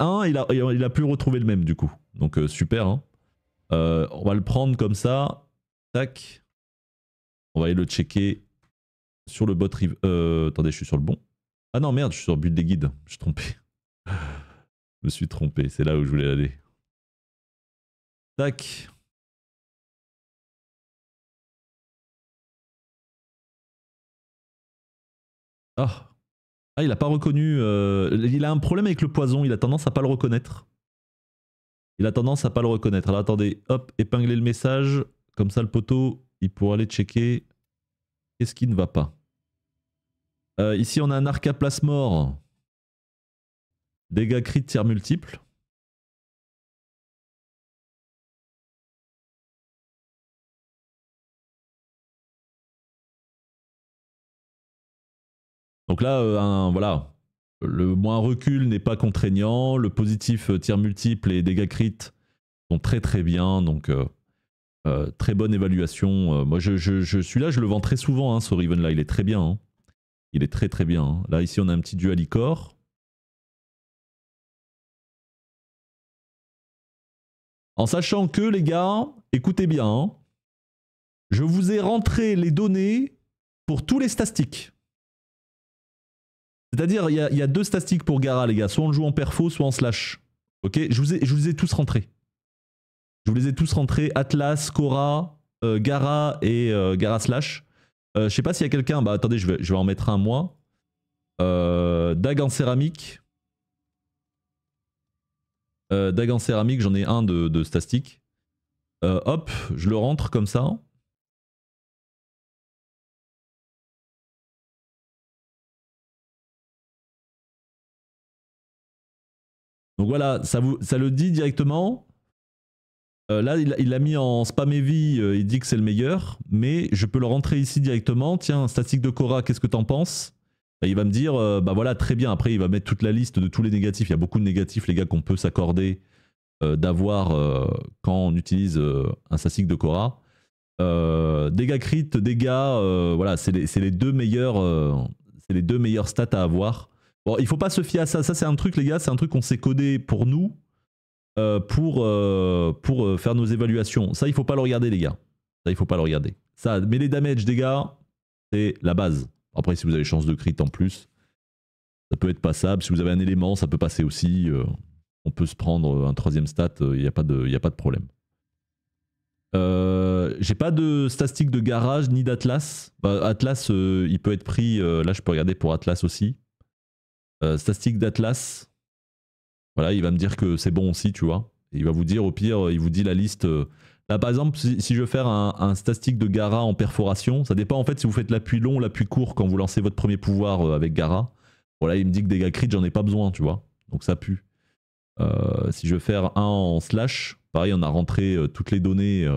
Ah, il a, pu retrouver le même du coup. Donc euh, super. Hein. Euh, on va le prendre comme ça. Tac. On va aller le checker sur le bot euh, attendez, je suis sur le bon. Ah non, merde, je suis sur le but des guides. Je suis trompé. je me suis trompé. C'est là où je voulais aller. Tac. Ah, ah, il a pas reconnu. Euh, il a un problème avec le poison, il a tendance à pas le reconnaître. Il a tendance à pas le reconnaître. Alors attendez, hop, épinglez le message. Comme ça, le poteau, il pourra aller checker. Qu'est-ce qui ne va pas euh, Ici, on a un mort Dégâts crit tiers multiples. Donc là, euh, voilà, le moins recul n'est pas contraignant, le positif euh, tir multiple et dégâts crit sont très très bien, donc euh, très bonne évaluation. moi, je, suis là, je le vends très souvent, hein, ce Riven là, il est très bien. Hein. Il est très très bien. Hein. Là, ici, on a un petit Dualicor. En sachant que, les gars, écoutez bien, je vous ai rentré les données pour tous les statistiques. C'est-à-dire, il y, a deux statistiques pour Gara, les gars. Soit on le joue en perfo, soit en slash. Ok je vous, ai, je vous ai tous rentrés. Je vous les ai tous rentrés. Atlas, Cora, euh, Gara et euh, Gara slash. Euh, je sais pas s'il y a quelqu'un. Bah attendez, je vais, en mettre un moi. Dag en céramique. Dag en céramique, j'en ai un de, de hop, je le rentre comme ça. Donc voilà, ça, le dit directement. Euh, là, il l'a mis en spam et euh, il dit que c'est le meilleur, mais je peux le rentrer ici directement. Tiens, statique de Cora, qu'est-ce que t'en penses bah, il va me dire, euh, bah voilà, très bien. Après, il va mettre toute la liste de tous les négatifs. Il y a beaucoup de négatifs, les gars, qu'on peut s'accorder d'avoir quand on utilise un statique de Cora. dégâts crit, dégâts, voilà, c'est les, deux meilleurs, c'est les deux meilleurs stats à avoir. Bon, il faut pas se fier à ça. Ça, c'est un truc, les gars, c'est un truc qu'on s'est codé pour nous, euh, pour, euh, pour euh, faire nos évaluations. Ça, il faut pas le regarder, les gars. Ça, il faut pas le regarder. Ça, mais les damage, les gars, c'est la base. Après, si vous avez chance de crit en plus, ça peut être passable. Si vous avez un élément, ça peut passer aussi. on peut se prendre un troisième stat, il n'y a, a, pas de problème. J'ai pas de statistique de garage ni d'Atlas. Bah, Atlas, il peut être pris. là, je peux regarder pour Atlas aussi. Euh, statistique d'Atlas. Voilà, il va me dire que c'est bon aussi, tu vois. il va vous dire, au pire, il vous dit la liste. Euh, Là, par exemple, si, je veux faire un, un, de Gara en perforation, ça dépend en fait si vous faites l'appui long ou l'appui court quand vous lancez votre premier pouvoir euh, avec Gara. Voilà, il me dit que dégâts crit, j'en ai pas besoin, tu vois. Donc ça pue. si je veux faire un en slash, pareil, on a rentré toutes les données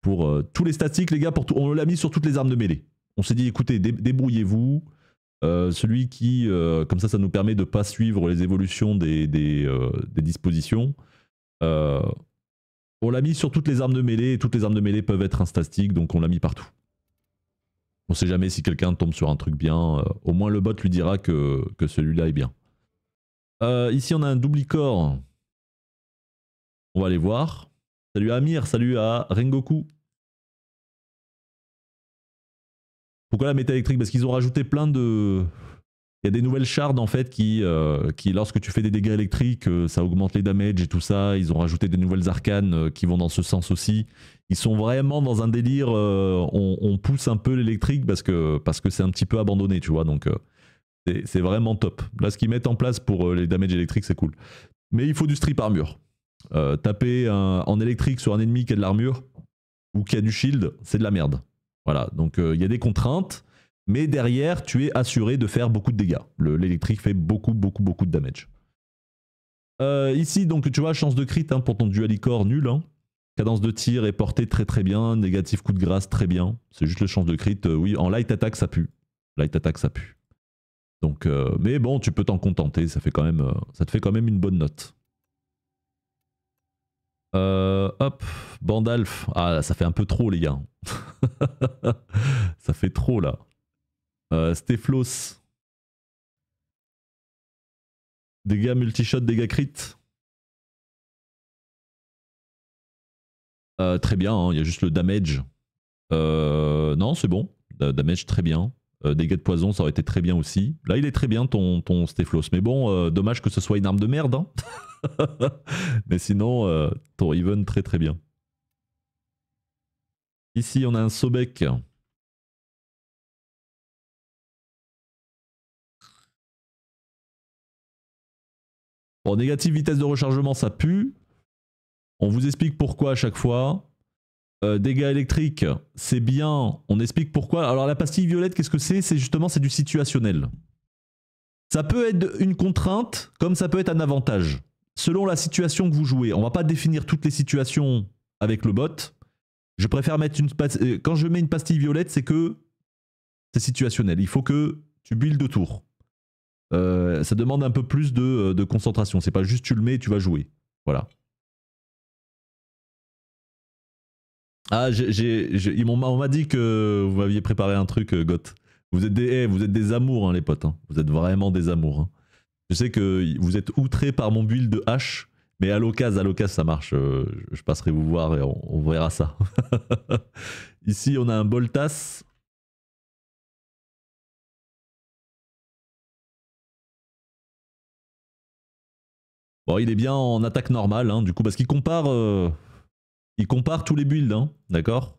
pour tous les statiques les gars. Pour on l'a mis sur toutes les armes de mêlée. On s'est dit, écoutez, débrouillez-vous. Euh, celui qui, euh, comme ça, ça nous permet de ne pas suivre les évolutions des, euh, dispositions. on l'a mis sur toutes les armes de mêlée, et toutes les armes de mêlée peuvent être instastiques, donc on l'a mis partout. On sait jamais si quelqu'un tombe sur un truc bien, au moins le bot lui dira que, celui-là est bien. ici on a un corps. E. On va aller voir. Salut à Amir, salut à Rengoku. Pourquoi la méta électrique Parce qu'ils ont rajouté plein de... Il y a des nouvelles shards en fait qui, euh, qui lorsque tu fais des dégâts électriques, euh, ça augmente les damages et tout ça. Ils ont rajouté des nouvelles arcanes euh, qui vont dans ce sens aussi. Ils sont vraiment dans un délire, on, pousse un peu l'électrique parce que parce que c'est un petit peu abandonné, tu vois. Donc c'est vraiment top. Là, ce qu'ils mettent en place pour les damages électriques, c'est cool. Mais il faut du strip armure. taper en électrique sur un ennemi qui a de l'armure ou qui a du shield, c'est de la merde. Voilà, donc euh, il y a des contraintes, mais derrière, tu es assuré de faire beaucoup de dégâts. L'électrique fait beaucoup, beaucoup, beaucoup de damage. Euh, ici, donc, tu vois, chance de crit hein, pour ton dualicor nul. Hein. Cadence de tir est portée très très bien. Négatif coup de grâce très bien. C'est juste le chance de crit. Euh, oui, en light attack ça pue. Light attack ça pue. Donc, mais bon, tu peux t'en contenter. ça te fait quand même une bonne note. Euh, hop, Bandalf. Ah, ça fait un peu trop, les gars. ça fait trop, là. Euh, Steflos. Dégâts multishot, dégâts crit. Euh, très bien, hein. il y a juste le damage. Euh, non, c'est bon. Damage, très bien dégâts euh, de poison, ça aurait été très bien aussi. Là, il est très bien ton, ton Mais bon, euh, dommage que ce soit une arme de merde. Hein. mais sinon, euh, ton even très très bien. Ici, on a un Sobek. Bon, négative vitesse de rechargement, ça pue. On vous explique pourquoi à chaque fois. Euh, dégâts électriques, c'est bien. On explique pourquoi. Alors la pastille violette, qu'est-ce que c'est C'est justement c'est du situationnel. Ça peut être une contrainte, comme ça peut être un avantage. Selon la situation que vous jouez, on va pas définir toutes les situations avec le bot. Je préfère mettre une euh, quand je mets une pastille violette, c'est que c'est situationnel. Il faut que tu builds deux tours. Euh, ça demande un peu plus de, de concentration. C'est pas juste tu le mets, et tu vas jouer. Voilà. Ah, on m'a dit que vous m'aviez préparé un truc, euh, Goth. Vous êtes des, eh, vous êtes des amours, hein, les potes. Hein. Vous êtes vraiment des amours. Hein. Je sais que vous êtes outrés par mon build de hache, mais à l'occasion, à l'occasion, ça marche. Euh, je passerai vous voir et on, verra ça. Ici, on a un Boltas. Bon, il est bien en attaque normale, du coup, parce qu'il compare... Euh, il compare tous les builds, hein, d'accord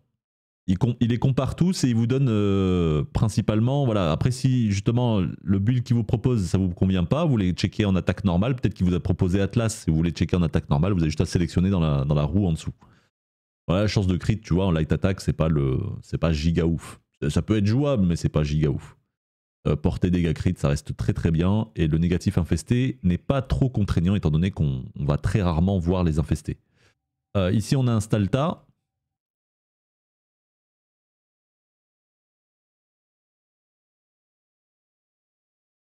il, les compare tous et il vous donne euh, principalement, voilà, après si justement le build qu'il vous propose, ça vous convient pas, vous voulez checker en attaque normale, peut-être qu'il vous a proposé Atlas, si vous voulez checker en attaque normale, vous avez juste à sélectionner dans la, roue en dessous. Voilà, la chance de crit, tu vois, en light attack, c'est pas, le, pas giga ouf. Ça peut être jouable, mais c'est pas giga ouf. Euh, porter portée dégâts crit, ça reste très très bien, et le négatif infesté n'est pas trop contraignant étant donné qu'on va très rarement voir les infestés. Euh, ici, on a un Stalta.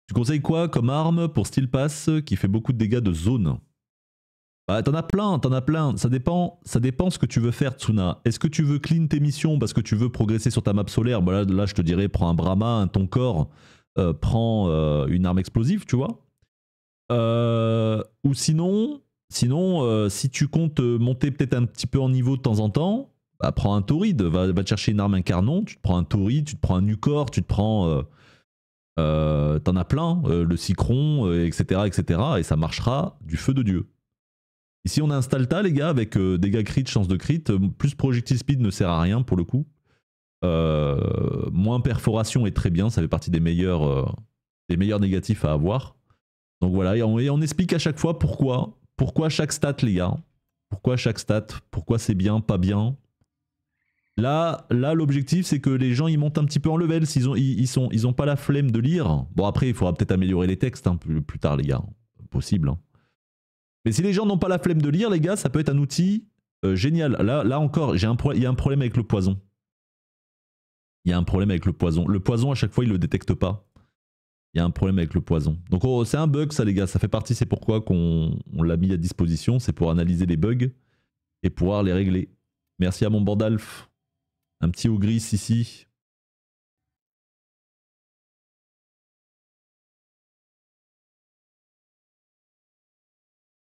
Tu conseilles quoi comme arme pour Steel Pass qui fait beaucoup de dégâts de zone bah, t'en as plein, t'en as plein. Ça dépend, ça dépend ce que tu veux faire, Tsuna. Est-ce que tu veux clean tes missions parce que tu veux progresser sur ta map solaire bah là, là, je te dirais, prends un Brahma, ton corps, euh, prends euh, une arme explosive, tu vois. ou sinon, Sinon, euh, si tu comptes euh, monter peut-être un petit peu en niveau de temps en temps, bah, prends un tauride, va, te chercher une arme incarnon, tu te prends un tauride, tu te prends un nucor, tu te prends... Euh, t'en as plein, le cicron, etc., etc. Et ça marchera du feu de Dieu. Ici, on a un Stalta, les gars, avec dégâts crit, chance de crit. Plus projectile speed ne sert à rien, pour le coup. moins perforation est très bien, ça fait partie des meilleurs, des meilleurs négatifs à avoir. Donc voilà, et on explique à chaque fois pourquoi pourquoi chaque stat, les gars Pourquoi chaque stat Pourquoi c'est bien, pas bien Là, là l'objectif, c'est que les gens ils montent un petit peu en level. S'ils ont, ils, sont, ont pas la flemme de lire. Bon, après, il faudra peut-être améliorer les textes un hein, plus, plus, tard, les gars. Possible. Hein. Mais si les gens n'ont pas la flemme de lire, les gars, ça peut être un outil euh, génial. Là, là encore, j'ai un il y a un problème avec le poison. Il y a un problème avec le poison. Le poison, à chaque fois, il le détecte pas il y a un problème avec le poison. Donc oh, c'est un bug ça les gars, ça fait partie, c'est pourquoi qu'on l'a mis à disposition, c'est pour analyser les bugs et pouvoir les régler. Merci à mon bandalf. Un petit haut gris ici.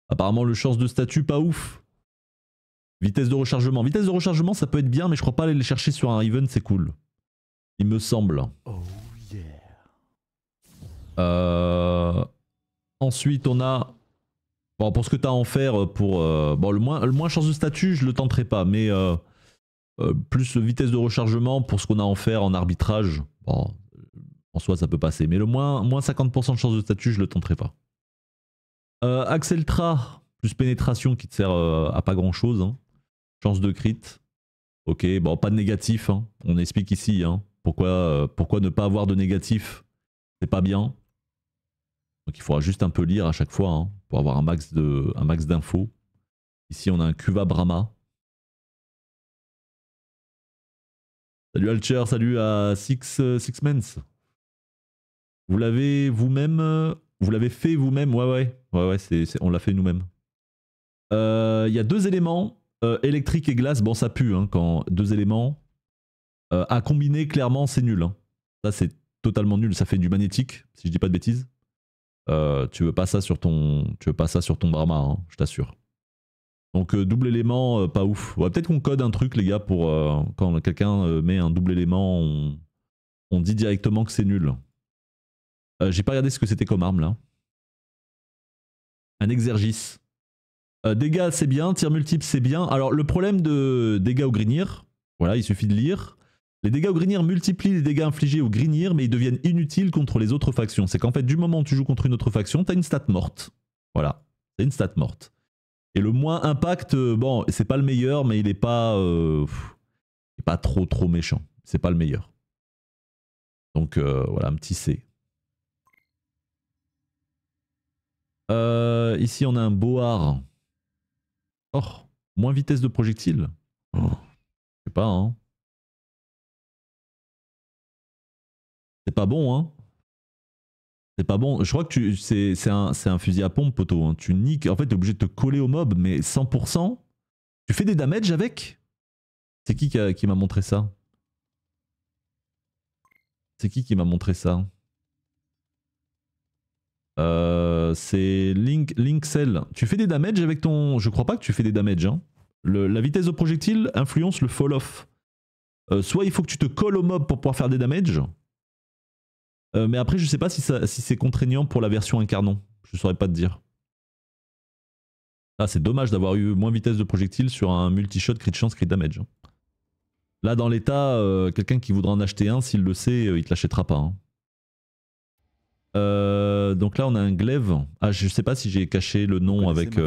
Apparemment le chance de statut pas ouf. Vitesse de rechargement. Vitesse de rechargement ça peut être bien mais je crois pas aller les chercher sur un Riven c'est cool. Il me semble. Oh. Euh, ensuite, on a. Bon, pour ce que tu as à en faire, euh, pour. Euh, bon, le moins, le moins chance de statut, je le tenterai pas, mais. plus vitesse de rechargement pour ce qu'on a en faire en arbitrage. Bon, en soi, ça peut passer. Mais le moins, moins 50% de chance de statut, je le tenterai pas. acceltra plus pénétration qui te sert à pas grand chose. Hein. Chance de crit. Ok, bon, pas de négatif. Hein. On explique ici hein, pourquoi, pourquoi ne pas avoir de négatif. C'est pas bien. Donc il faudra juste un peu lire à chaque fois hein, pour avoir un max de, un max d'infos. Ici on a un Cuva Brahma. Salut Alcher, salut à Six, euh, Six Vous l'avez vous-même euh, Vous l'avez fait vous-même Ouais, ouais. Ouais, ouais, on l'a fait nous-mêmes. Euh, il y a deux éléments, électrique et glace. Bon, ça pue hein, quand deux éléments. à combiner, clairement, c'est nul. Hein. Ça, c'est totalement nul. Ça fait du magnétique, si je dis pas de bêtises. Euh, tu veux pas ça sur ton, tu veux pas ça sur ton Brahma, hein, je t'assure. Donc euh, double élément, euh, pas ouf. peut-être qu'on code un truc, les gars, pour quand quelqu'un met un double élément, on, dit directement que c'est nul. J'ai pas regardé ce que c'était comme arme là. Un exergice. dégâts, c'est bien. Tir multiple, c'est bien. Alors le problème de dégâts au grignir, voilà, il suffit de lire. Les dégâts au grignir multiplient les dégâts infligés au grignir, mais ils deviennent inutiles contre les autres factions. C'est qu'en fait, du moment où tu joues contre une autre faction, t'as une stat morte. Voilà, t'as une stat morte. Et le moins impact, euh, bon, c'est pas le meilleur, mais il est pas, euh, il pas trop trop méchant. C'est pas le meilleur. Donc euh, voilà, un petit C. ici, on a un Boar. Oh, moins vitesse de projectile. Oh, je sais pas, hein. C'est pas bon, hein. C'est pas bon. Je crois que tu, c'est, c'est, un, un fusil à pompe, poteau. Hein. Tu niques. En fait, t'es obligé de te coller au mob, mais 100%. Tu fais des damages avec C'est qui qui, m'a montré ça C'est qui qui m'a montré ça C'est Link, Cell. Tu fais des damages avec ton. Je crois pas que tu fais des damages. Hein. la vitesse de projectile influence le fall-off. Euh, soit il faut que tu te colles au mob pour pouvoir faire des damages. Euh, mais après, je sais pas si, si c'est contraignant pour la version incarnant. Je saurais pas te dire. Ah, c'est dommage d'avoir eu moins vitesse de projectile sur un multishot crit chance crit damage. Hein. Là, dans l'état, euh, quelqu'un qui voudra en acheter un, s'il le sait, euh, il te l'achètera pas. Hein. donc là, on a un glaive. Ah, je sais pas si j'ai caché le nom avec.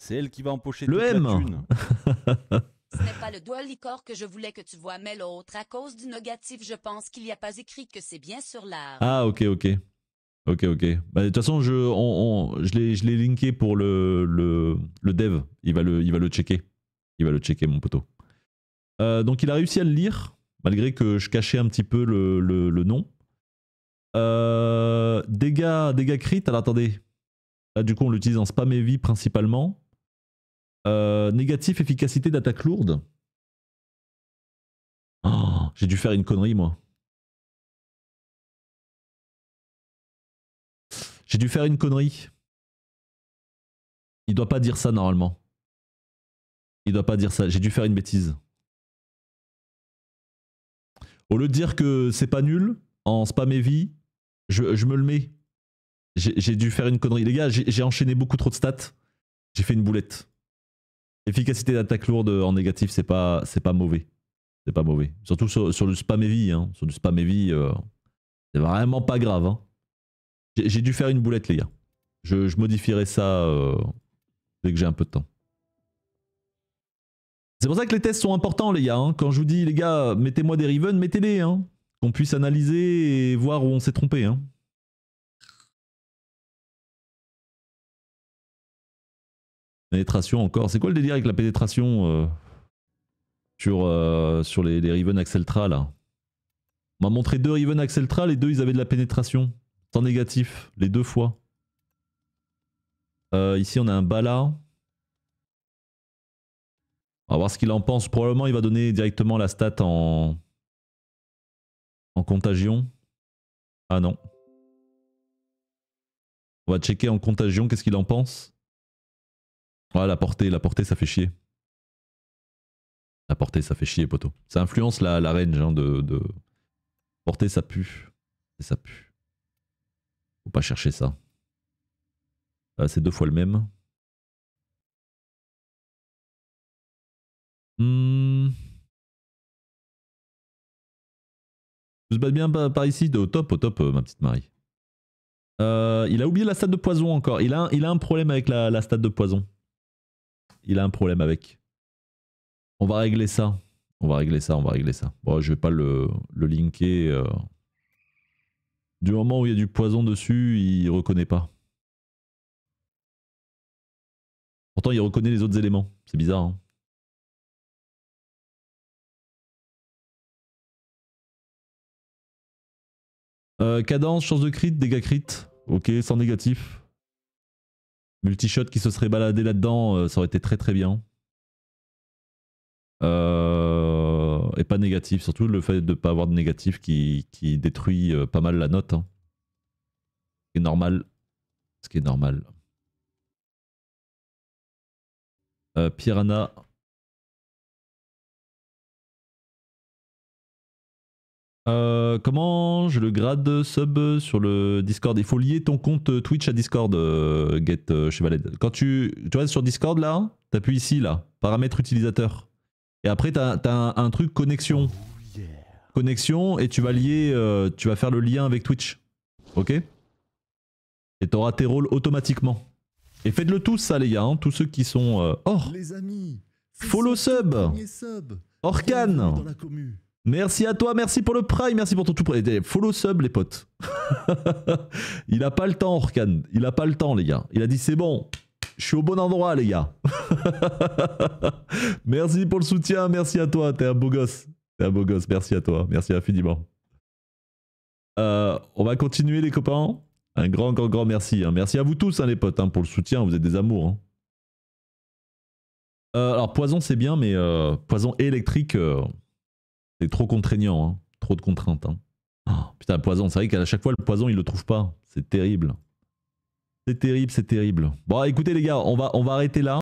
C'est elle qui va empocher le M. Ce n'est pas le doigt licor que je voulais que tu vois, mais l'autre. À cause du négatif, je pense qu'il n'y a pas écrit que c'est bien sur l'art. Ah, ok, ok. Ok, ok. Bah, de toute façon, je, on, je l'ai linké pour le, le, le, dev. Il va le, il va le checker. Il va le checker, mon poteau. Euh, donc, il a réussi à le lire, malgré que je cachais un petit peu le, le, le nom. Euh, dégâts, dégâts crit. Alors, attendez. Là, du coup, on l'utilise en spam vie principalement. Euh, négatif, efficacité d'attaque lourde. Oh, j'ai dû faire une connerie, moi. J'ai dû faire une connerie. Il doit pas dire ça normalement. Il doit pas dire ça. J'ai dû faire une bêtise. Au lieu de dire que c'est pas nul, en spam et je, je me le mets. J'ai dû faire une connerie. Les gars, j'ai enchaîné beaucoup trop de stats. J'ai fait une boulette. L'efficacité d'attaque lourde en négatif, c'est pas, pas mauvais. C'est pas mauvais. Surtout sur, le spam Hein. Sur du spam heavy, euh, c'est vraiment pas grave. Hein. J'ai dû faire une boulette, les gars. Je, modifierai ça euh, dès que j'ai un peu de temps. C'est pour ça que les tests sont importants, les gars. Hein. Quand je vous dis, les gars, mettez-moi des Riven, mettez-les. Hein. Qu'on puisse analyser et voir où on s'est trompé. Pénétration encore. C'est quoi le délire avec la pénétration euh, sur, euh, sur les, Riven Axeltra là On m'a montré deux Riven Axeltra, les deux ils avaient de la pénétration. Sans négatif, les deux fois. Euh, ici on a un Bala. On va voir ce qu'il en pense. Probablement il va donner directement la stat en, en contagion. Ah non. On va checker en contagion, qu'est-ce qu'il en pense ah la portée, la portée, ça fait chier. La portée, ça fait chier, poteau. Ça influence la, range hein, de, de, Portée, ça pue. Ça pue. Faut pas chercher ça. Euh, c'est deux fois le même. Hmm. Tout se bat bien par ici, de, au top, au top, euh, ma petite Marie. Euh, il a oublié la stade de poison encore. Il a, il a un problème avec la, la stade de poison il a un problème avec. On va régler ça. On va régler ça, on va régler ça. Bon, je vais pas le, linker. Euh. Du moment où il y a du poison dessus, il reconnaît pas. Pourtant, il reconnaît les autres éléments. C'est bizarre. Hein. Euh, cadence, chance de crit, dégâts crit. Ok, sans négatif. Multishot qui se serait baladé là-dedans, euh, ça aurait été très très bien. Euh, et pas négatif, surtout le fait de ne pas avoir de négatif qui, qui, détruit euh, pas mal la note. Hein. Ce qui est normal. Ce qui est normal. Piranha, Euh, comment je le grade sub sur le Discord Il faut lier ton compte euh, Twitch à Discord, euh, Get euh, Quand tu, tu vas sur Discord, là, t'appuies ici, là, paramètres utilisateur. Et après, t'as as un, truc connexion. Connexion, et tu vas lier, tu vas faire le lien avec Twitch. Ok Et t'auras tes rôles automatiquement. Et faites-le tous, ça, les gars, hein, tous ceux qui sont hors. Oh, amis, follow sub, sub Orcan Merci à toi, merci pour le prime, merci pour ton tout prime. Eh, eh, follow sub, les potes. il a pas le temps, Orkan. Il a pas le temps, les gars. Il a dit c'est bon, je suis au bon endroit, les gars. merci pour le soutien, merci à toi. T'es un beau gosse. T'es un beau gosse, merci à toi. Merci infiniment. Euh, on va continuer, les copains. Un grand, grand, grand merci. Hein. Merci à vous tous, hein, les potes, hein, pour le soutien. Vous êtes des amours. Euh, alors, poison, c'est bien, mais euh, poison électrique. C'est trop contraignant, hein. trop de contraintes. Hein. Ah, putain, le poison, c'est vrai qu'à chaque fois le poison il le trouve pas. C'est terrible. C'est terrible, c'est terrible. Bon écoutez les gars, on va, on va arrêter là.